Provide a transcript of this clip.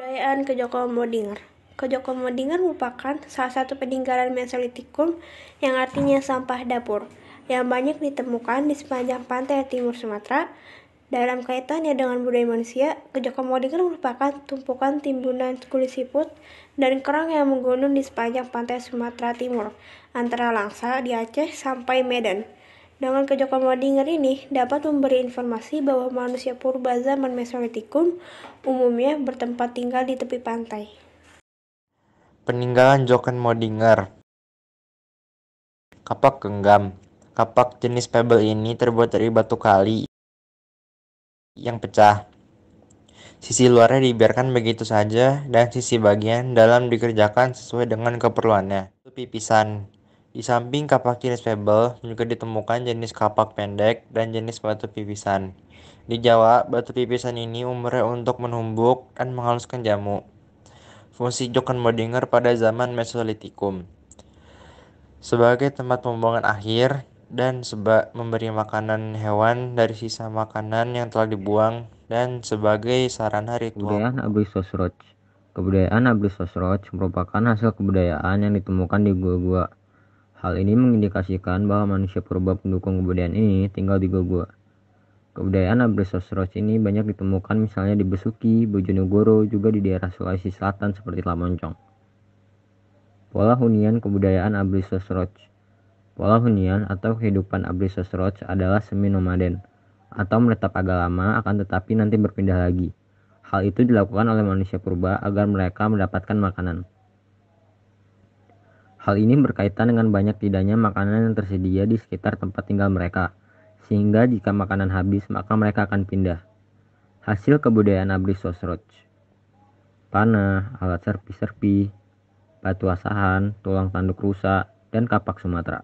Budayaan Kejoko Modinger Kejoko Modinger merupakan salah satu peninggalan Mesolitikum yang artinya sampah dapur yang banyak ditemukan di sepanjang pantai timur Sumatera. Dalam kaitannya dengan budaya manusia, Kejoko Modinger merupakan tumpukan timbunan kulit siput dan kerang yang menggunung di sepanjang pantai Sumatera Timur, antara Langsa di Aceh sampai Medan. Dengan kejokan Modinger ini dapat memberi informasi bahwa manusia purba zaman Mesolitikum umumnya bertempat tinggal di tepi pantai. Peninggalan jokan Modinger Kapak genggam Kapak jenis pebble ini terbuat dari batu kali yang pecah. Sisi luarnya dibiarkan begitu saja dan sisi bagian dalam dikerjakan sesuai dengan keperluannya. pipisan. Di samping kapak jenis pebble, juga ditemukan jenis kapak pendek dan jenis batu pipisan. Di Jawa, batu pipisan ini umurnya untuk menumbuk dan menghaluskan jamu. Fungsi Jokan Modinger pada zaman Mesolitikum sebagai tempat pembuangan akhir dan sebab memberi makanan hewan dari sisa makanan yang telah dibuang dan sebagai sarana ritual. Kebudayaan Abri Kebudayaan Abri Sosroj merupakan hasil kebudayaan yang ditemukan di gua-gua Hal ini mengindikasikan bahwa manusia purba pendukung kebudayaan ini tinggal di Gogua. Kebudayaan Abrisosros ini banyak ditemukan misalnya di Besuki, Bojonegoro, juga di daerah Sulawesi Selatan seperti Lamoncong. Pola hunian kebudayaan Abrisosros Pola hunian atau kehidupan Abrisosros adalah semi nomaden atau menetap agak lama akan tetapi nanti berpindah lagi. Hal itu dilakukan oleh manusia purba agar mereka mendapatkan makanan. Hal ini berkaitan dengan banyak tidaknya makanan yang tersedia di sekitar tempat tinggal mereka, sehingga jika makanan habis maka mereka akan pindah. Hasil kebudayaan abri Sosroch Panah, alat serpi-serpi, batu asahan, tulang tanduk rusa, dan kapak Sumatera.